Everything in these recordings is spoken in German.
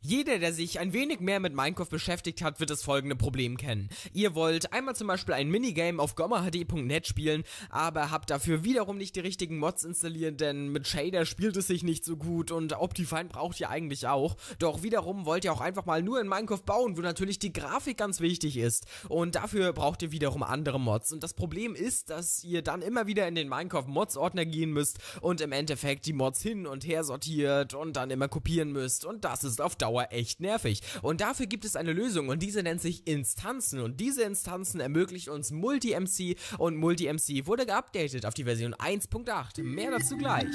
Jeder, der sich ein wenig mehr mit Minecraft beschäftigt hat, wird das folgende Problem kennen. Ihr wollt einmal zum Beispiel ein Minigame auf gommahd.net spielen, aber habt dafür wiederum nicht die richtigen Mods installiert, denn mit Shader spielt es sich nicht so gut und Optifine braucht ihr eigentlich auch. Doch wiederum wollt ihr auch einfach mal nur in Minecraft bauen, wo natürlich die Grafik ganz wichtig ist. Und dafür braucht ihr wiederum andere Mods. Und das Problem ist, dass ihr dann immer wieder in den Minecraft Mods Ordner gehen müsst und im Endeffekt die Mods hin und her sortiert und dann immer kopieren müsst. Und das ist auf Dauer Dauer echt nervig. Und dafür gibt es eine Lösung und diese nennt sich Instanzen und diese Instanzen ermöglichen uns Multi-MC und Multi-MC wurde geupdatet auf die Version 1.8. Mehr dazu gleich.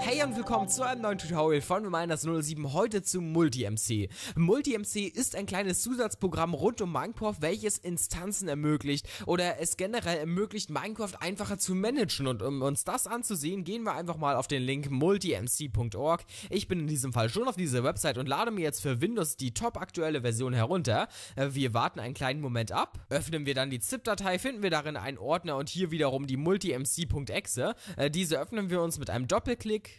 Hey und willkommen zu einem neuen Tutorial von Reminders 07, heute zu MultiMC. MultiMC ist ein kleines Zusatzprogramm rund um Minecraft, welches Instanzen ermöglicht oder es generell ermöglicht, Minecraft einfacher zu managen. Und um uns das anzusehen, gehen wir einfach mal auf den Link multimc.org. Ich bin in diesem Fall schon auf dieser Website und lade mir jetzt für Windows die top aktuelle Version herunter. Äh, wir warten einen kleinen Moment ab, öffnen wir dann die ZIP-Datei, finden wir darin einen Ordner und hier wiederum die multimc.exe. Äh, diese öffnen wir uns mit einem Doppelklick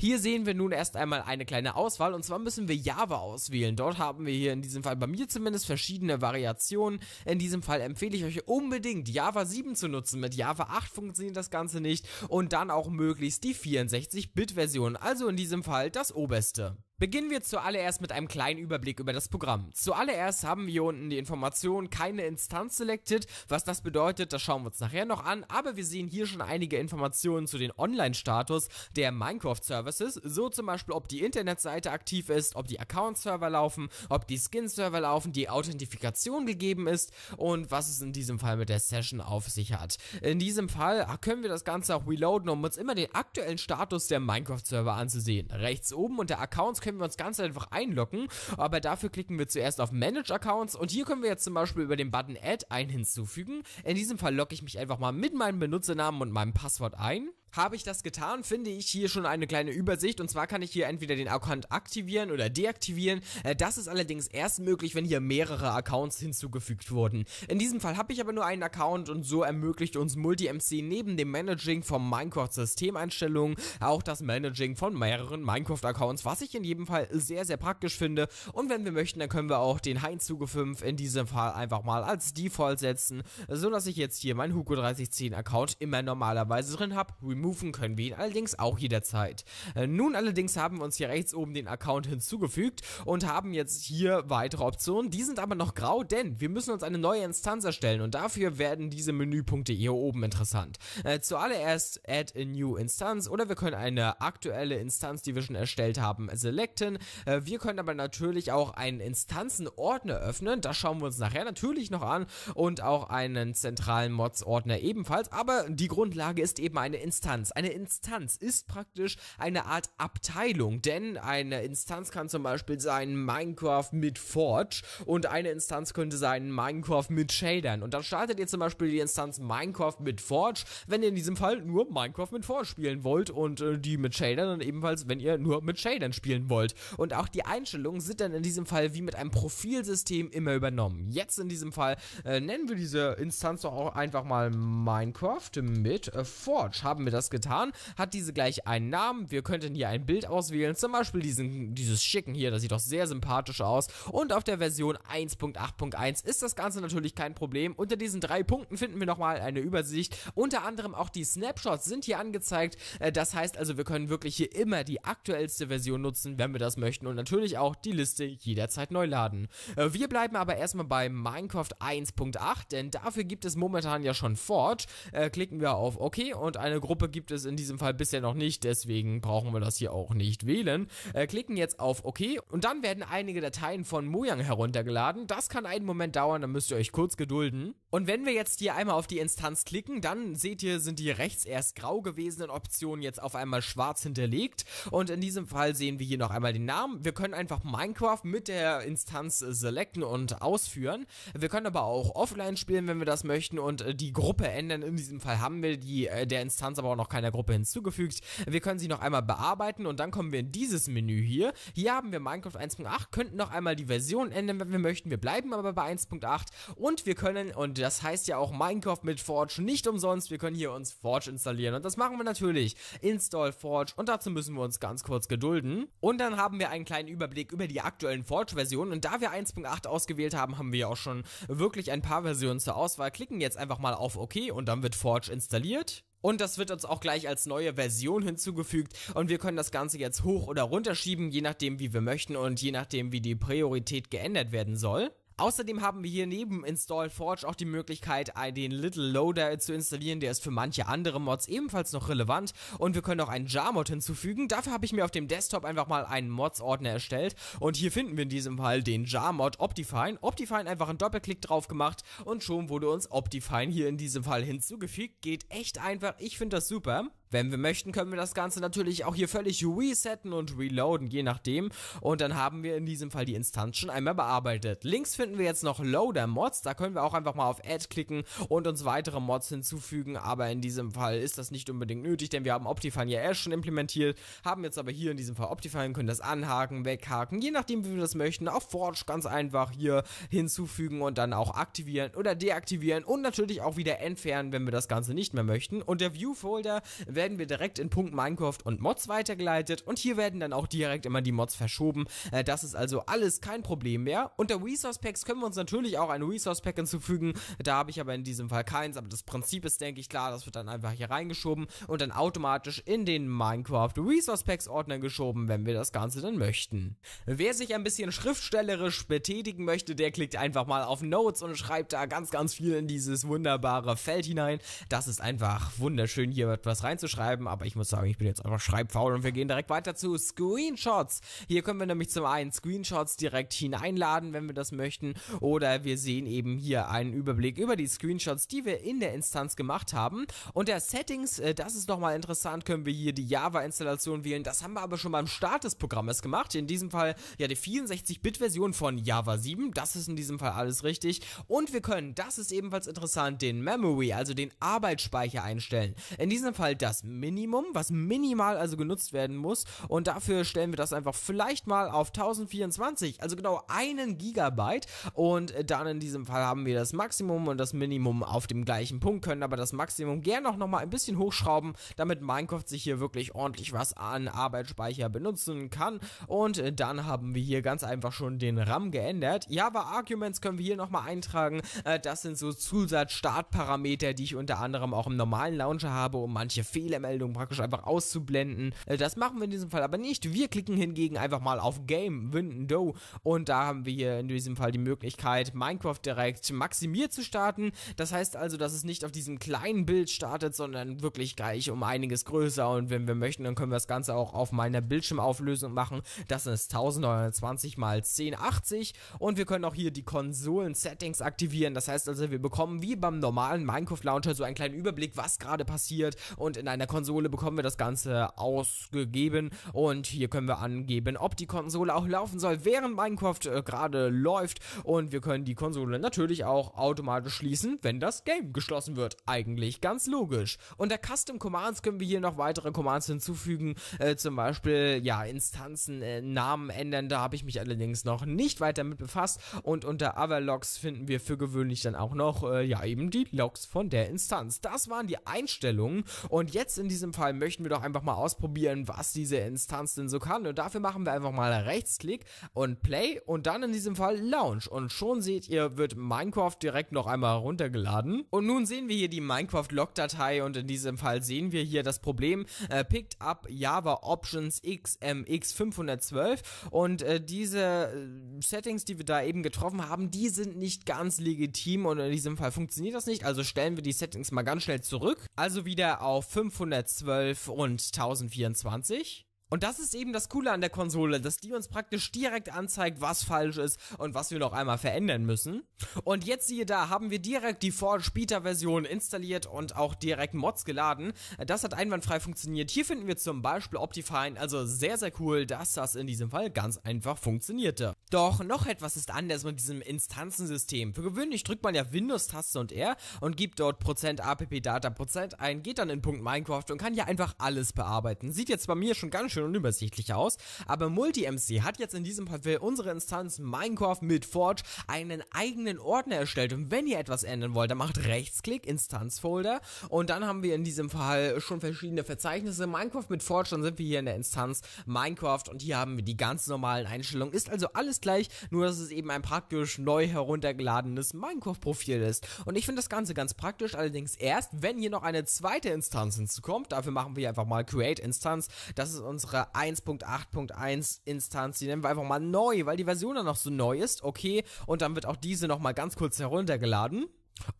hier sehen wir nun erst einmal eine kleine Auswahl und zwar müssen wir Java auswählen. Dort haben wir hier in diesem Fall bei mir zumindest verschiedene Variationen. In diesem Fall empfehle ich euch unbedingt Java 7 zu nutzen. Mit Java 8 funktioniert das Ganze nicht und dann auch möglichst die 64-Bit-Version, also in diesem Fall das oberste. Beginnen wir zuallererst mit einem kleinen Überblick über das Programm. Zuallererst haben wir hier unten die Information, keine Instanz selected. Was das bedeutet, das schauen wir uns nachher noch an. Aber wir sehen hier schon einige Informationen zu den Online-Status der Minecraft-Services. So zum Beispiel, ob die Internetseite aktiv ist, ob die Account-Server laufen, ob die Skin-Server laufen, die Authentifikation gegeben ist und was es in diesem Fall mit der Session auf sich hat. In diesem Fall können wir das Ganze auch reloaden, um uns immer den aktuellen Status der Minecraft-Server anzusehen. Rechts oben unter Accounts können können wir uns ganz einfach einloggen, aber dafür klicken wir zuerst auf Manage Accounts und hier können wir jetzt zum Beispiel über den Button Add ein hinzufügen. In diesem Fall logge ich mich einfach mal mit meinem Benutzernamen und meinem Passwort ein habe ich das getan, finde ich hier schon eine kleine Übersicht. Und zwar kann ich hier entweder den Account aktivieren oder deaktivieren. Äh, das ist allerdings erst möglich, wenn hier mehrere Accounts hinzugefügt wurden. In diesem Fall habe ich aber nur einen Account und so ermöglicht uns Multi-MC neben dem Managing von Minecraft-Systemeinstellungen auch das Managing von mehreren Minecraft-Accounts, was ich in jedem Fall sehr, sehr praktisch finde. Und wenn wir möchten, dann können wir auch den Heinzuge 5 in diesem Fall einfach mal als Default setzen, so dass ich jetzt hier meinen Hugo 3010 Account immer normalerweise drin habe removen können wir ihn allerdings auch jederzeit. Äh, nun allerdings haben wir uns hier rechts oben den Account hinzugefügt und haben jetzt hier weitere Optionen. Die sind aber noch grau, denn wir müssen uns eine neue Instanz erstellen und dafür werden diese Menüpunkte hier oben interessant. Äh, zuallererst Add a New Instance oder wir können eine aktuelle Instanz, die wir schon erstellt haben, selecten. Äh, wir können aber natürlich auch einen Instanzenordner öffnen, das schauen wir uns nachher natürlich noch an und auch einen zentralen Mods-Ordner ebenfalls, aber die Grundlage ist eben eine Instanz Instanz. Eine Instanz ist praktisch eine Art Abteilung, denn eine Instanz kann zum Beispiel sein Minecraft mit Forge und eine Instanz könnte sein Minecraft mit Shadern. Und dann startet ihr zum Beispiel die Instanz Minecraft mit Forge, wenn ihr in diesem Fall nur Minecraft mit Forge spielen wollt und äh, die mit Shadern dann ebenfalls, wenn ihr nur mit Shadern spielen wollt. Und auch die Einstellungen sind dann in diesem Fall wie mit einem Profilsystem immer übernommen. Jetzt in diesem Fall äh, nennen wir diese Instanz doch auch einfach mal Minecraft mit äh, Forge. Haben wir das das getan, hat diese gleich einen Namen. Wir könnten hier ein Bild auswählen, zum Beispiel diesen, dieses schicken hier, das sieht doch sehr sympathisch aus. Und auf der Version 1.8.1 ist das Ganze natürlich kein Problem. Unter diesen drei Punkten finden wir nochmal eine Übersicht. Unter anderem auch die Snapshots sind hier angezeigt. Äh, das heißt also, wir können wirklich hier immer die aktuellste Version nutzen, wenn wir das möchten. Und natürlich auch die Liste jederzeit neu laden. Äh, wir bleiben aber erstmal bei Minecraft 1.8, denn dafür gibt es momentan ja schon Forge. Äh, klicken wir auf OK und eine Gruppe gibt es in diesem Fall bisher noch nicht, deswegen brauchen wir das hier auch nicht wählen. Äh, klicken jetzt auf OK und dann werden einige Dateien von Mojang heruntergeladen. Das kann einen Moment dauern, dann müsst ihr euch kurz gedulden. Und wenn wir jetzt hier einmal auf die Instanz klicken, dann seht ihr, sind die rechts erst grau gewesenen Optionen jetzt auf einmal schwarz hinterlegt. Und in diesem Fall sehen wir hier noch einmal den Namen. Wir können einfach Minecraft mit der Instanz selecten und ausführen. Wir können aber auch offline spielen, wenn wir das möchten und äh, die Gruppe ändern. In diesem Fall haben wir die äh, der Instanz aber auch noch keiner Gruppe hinzugefügt. Wir können sie noch einmal bearbeiten und dann kommen wir in dieses Menü hier. Hier haben wir Minecraft 1.8, könnten noch einmal die Version ändern, wenn wir möchten. Wir bleiben aber bei 1.8 und wir können, und das heißt ja auch Minecraft mit Forge nicht umsonst, wir können hier uns Forge installieren und das machen wir natürlich. Install Forge und dazu müssen wir uns ganz kurz gedulden. Und dann haben wir einen kleinen Überblick über die aktuellen Forge-Versionen und da wir 1.8 ausgewählt haben, haben wir auch schon wirklich ein paar Versionen zur Auswahl. Klicken jetzt einfach mal auf OK und dann wird Forge installiert. Und das wird uns auch gleich als neue Version hinzugefügt und wir können das Ganze jetzt hoch oder runterschieben, je nachdem wie wir möchten und je nachdem wie die Priorität geändert werden soll. Außerdem haben wir hier neben Install Forge auch die Möglichkeit, den Little Loader zu installieren. Der ist für manche andere Mods ebenfalls noch relevant. Und wir können auch einen Jar-Mod hinzufügen. Dafür habe ich mir auf dem Desktop einfach mal einen Mods-Ordner erstellt. Und hier finden wir in diesem Fall den Jar-Mod Optifine. Optifine einfach einen Doppelklick drauf gemacht und schon wurde uns Optifine hier in diesem Fall hinzugefügt. Geht echt einfach. Ich finde das super. Wenn wir möchten, können wir das Ganze natürlich auch hier völlig resetten und reloaden, je nachdem. Und dann haben wir in diesem Fall die Instanz schon einmal bearbeitet. Links finden wir jetzt noch Loader Mods. Da können wir auch einfach mal auf Add klicken und uns weitere Mods hinzufügen. Aber in diesem Fall ist das nicht unbedingt nötig, denn wir haben Optifine ja erst schon implementiert, haben jetzt aber hier in diesem Fall Optifine, können das anhaken, weghaken, je nachdem, wie wir das möchten. Auf Forge ganz einfach hier hinzufügen und dann auch aktivieren oder deaktivieren und natürlich auch wieder entfernen, wenn wir das Ganze nicht mehr möchten. Und der View-Folder werden wir direkt in Punkt Minecraft und Mods weitergeleitet und hier werden dann auch direkt immer die Mods verschoben. Äh, das ist also alles kein Problem mehr. Unter Resource Packs können wir uns natürlich auch ein Resource Pack hinzufügen. Da habe ich aber in diesem Fall keins, aber das Prinzip ist, denke ich, klar. Das wird dann einfach hier reingeschoben und dann automatisch in den Minecraft Resource Packs Ordner geschoben, wenn wir das Ganze dann möchten. Wer sich ein bisschen schriftstellerisch betätigen möchte, der klickt einfach mal auf Notes und schreibt da ganz, ganz viel in dieses wunderbare Feld hinein. Das ist einfach wunderschön, hier etwas reinzuschreiben schreiben, aber ich muss sagen, ich bin jetzt einfach schreibfaul und wir gehen direkt weiter zu Screenshots. Hier können wir nämlich zum einen Screenshots direkt hineinladen, wenn wir das möchten, oder wir sehen eben hier einen Überblick über die Screenshots, die wir in der Instanz gemacht haben. Unter Settings, äh, das ist nochmal interessant, können wir hier die Java-Installation wählen. Das haben wir aber schon beim Start des Programmes gemacht. In diesem Fall ja die 64-Bit-Version von Java 7. Das ist in diesem Fall alles richtig. Und wir können, das ist ebenfalls interessant, den Memory, also den Arbeitsspeicher einstellen. In diesem Fall das das Minimum, was minimal also genutzt werden muss. Und dafür stellen wir das einfach vielleicht mal auf 1024, also genau einen Gigabyte. Und dann in diesem Fall haben wir das Maximum und das Minimum auf dem gleichen Punkt, können aber das Maximum gerne auch nochmal ein bisschen hochschrauben, damit Minecraft sich hier wirklich ordentlich was an Arbeitsspeicher benutzen kann. Und dann haben wir hier ganz einfach schon den RAM geändert. Java Arguments können wir hier nochmal eintragen. Äh, das sind so Zusatzstartparameter, die ich unter anderem auch im normalen Launcher habe, um manche Fehler Fehlermeldungen praktisch einfach auszublenden. Äh, das machen wir in diesem Fall aber nicht. Wir klicken hingegen einfach mal auf Game, Window und da haben wir hier in diesem Fall die Möglichkeit, Minecraft direkt maximiert zu starten. Das heißt also, dass es nicht auf diesem kleinen Bild startet, sondern wirklich gleich um einiges größer und wenn wir möchten, dann können wir das Ganze auch auf meiner Bildschirmauflösung machen. Das ist 1920 x 1080 und wir können auch hier die Konsolen-Settings aktivieren. Das heißt also, wir bekommen wie beim normalen Minecraft-Launcher so einen kleinen Überblick, was gerade passiert und in einer in der Konsole bekommen wir das Ganze ausgegeben und hier können wir angeben, ob die Konsole auch laufen soll, während Minecraft äh, gerade läuft und wir können die Konsole natürlich auch automatisch schließen, wenn das Game geschlossen wird. Eigentlich ganz logisch. Unter Custom Commands können wir hier noch weitere Commands hinzufügen, äh, zum Beispiel, ja, Instanzen, äh, Namen ändern, da habe ich mich allerdings noch nicht weiter mit befasst und unter Other Logs finden wir für gewöhnlich dann auch noch, äh, ja, eben die Logs von der Instanz. Das waren die Einstellungen und jetzt jetzt in diesem Fall möchten wir doch einfach mal ausprobieren, was diese Instanz denn so kann. Und dafür machen wir einfach mal Rechtsklick und Play und dann in diesem Fall Launch. Und schon seht ihr, wird Minecraft direkt noch einmal runtergeladen. Und nun sehen wir hier die Minecraft-Log-Datei und in diesem Fall sehen wir hier das Problem äh, Picked Up Java Options XMX 512 und äh, diese äh, Settings, die wir da eben getroffen haben, die sind nicht ganz legitim und in diesem Fall funktioniert das nicht. Also stellen wir die Settings mal ganz schnell zurück. Also wieder auf 500 1112 und 1024. Und das ist eben das Coole an der Konsole, dass die uns praktisch direkt anzeigt, was falsch ist und was wir noch einmal verändern müssen. Und jetzt siehe da, haben wir direkt die Forge-Beta-Version installiert und auch direkt Mods geladen. Das hat einwandfrei funktioniert. Hier finden wir zum Beispiel Optifine, also sehr, sehr cool, dass das in diesem Fall ganz einfach funktionierte. Doch noch etwas ist anders mit diesem Instanzensystem. Für gewöhnlich drückt man ja Windows-Taste und R und gibt dort Prozent %appdata% Prozent ein, geht dann in Punkt Minecraft und kann ja einfach alles bearbeiten. Sieht jetzt bei mir schon ganz schön unübersichtlich aus, aber MultiMC hat jetzt in diesem Fall für unsere Instanz Minecraft mit Forge einen eigenen Ordner erstellt und wenn ihr etwas ändern wollt, dann macht Rechtsklick, Instanzfolder und dann haben wir in diesem Fall schon verschiedene Verzeichnisse. Minecraft mit Forge, dann sind wir hier in der Instanz Minecraft und hier haben wir die ganz normalen Einstellungen. Ist also alles alles gleich, nur dass es eben ein praktisch neu heruntergeladenes Minecraft-Profil ist. Und ich finde das Ganze ganz praktisch, allerdings erst, wenn hier noch eine zweite Instanz hinzukommt. Dafür machen wir einfach mal Create-Instanz. Das ist unsere 1.8.1 Instanz. Die nennen wir einfach mal neu, weil die Version dann noch so neu ist. Okay, und dann wird auch diese nochmal ganz kurz heruntergeladen.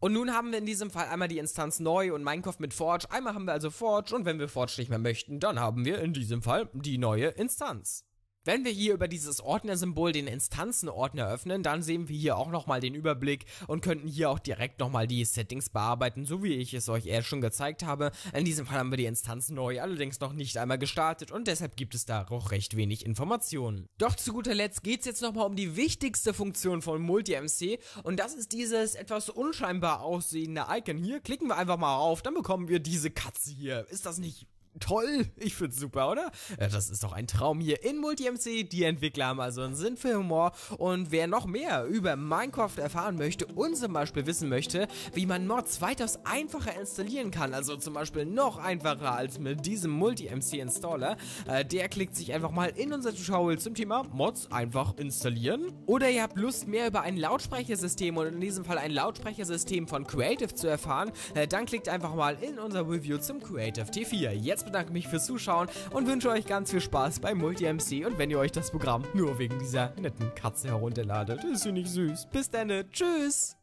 Und nun haben wir in diesem Fall einmal die Instanz neu und Minecraft mit Forge. Einmal haben wir also Forge und wenn wir Forge nicht mehr möchten, dann haben wir in diesem Fall die neue Instanz. Wenn wir hier über dieses Ordnersymbol den Instanzenordner öffnen, dann sehen wir hier auch nochmal den Überblick und könnten hier auch direkt nochmal die Settings bearbeiten, so wie ich es euch erst schon gezeigt habe. In diesem Fall haben wir die Instanzen neu, allerdings noch nicht einmal gestartet und deshalb gibt es da auch recht wenig Informationen. Doch zu guter Letzt geht es jetzt nochmal um die wichtigste Funktion von MultiMC und das ist dieses etwas unscheinbar aussehende Icon hier. Klicken wir einfach mal auf, dann bekommen wir diese Katze hier. Ist das nicht toll. Ich finde es super, oder? Äh, das ist doch ein Traum hier in Multi-MC. Die Entwickler haben also einen Sinn für Humor. Und wer noch mehr über Minecraft erfahren möchte und zum Beispiel wissen möchte, wie man Mods weitaus einfacher installieren kann, also zum Beispiel noch einfacher als mit diesem multi mc Installer, äh, der klickt sich einfach mal in unser Tutorial zum Thema Mods einfach installieren. Oder ihr habt Lust, mehr über ein Lautsprechersystem und in diesem Fall ein Lautsprechersystem von Creative zu erfahren, äh, dann klickt einfach mal in unser Review zum Creative T4. Jetzt bedanke mich fürs Zuschauen und wünsche euch ganz viel Spaß bei Multi-MC. und wenn ihr euch das Programm nur wegen dieser netten Katze herunterladet, ist sie nicht süß. Bis dann, ne? tschüss!